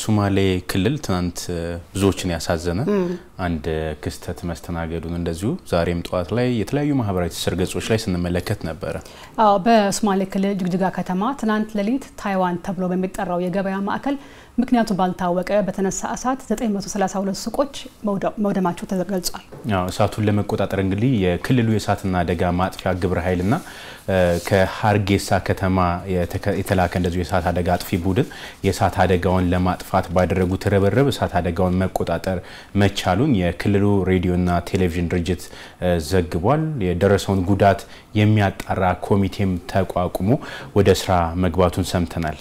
ሱማሌ ክልል ትናንት ብዙዎችን ያሳዘነ አንድ ክስተት መስተናገዱን እንደዚሁ ዛሬም ጠዋት ላይ የተለያዩ ማህበራዊ ትስስር ገጾች ላይ ስንመለከት ነበረ። አዎ በሶማሌ ክልል ጅግጅጋ ከተማ ትናንት ሌሊት ታይዋን ተብሎ በሚጠራው የገበያ ማዕከል ምክንያቱ ባልታወቀ በተነሳ እሳት 932 ሱቆች መውደማቸው ተገልጿል። እሳቱን ለመቆጣጠር እንግዲህ የክልሉ የእሳትና አደጋ ማጥፊያ ግብረ ኃይልና ከሀርጌሳ ከተማ የተላከ እንደዚሁ የእሳት አደጋ አጥፊ ቡድን የእሳት አደጋውን ለማጥፋት ባደረጉት ርብርብ እሳት አደጋውን መቆጣጠር መቻሉን መሆኑን የክልሉ ሬዲዮና ቴሌቪዥን ድርጅት ዘግቧል። የደረሰውን ጉዳት የሚያጣራ ኮሚቴም ተቋቁሞ ወደ ስራ መግባቱን ሰምተናል።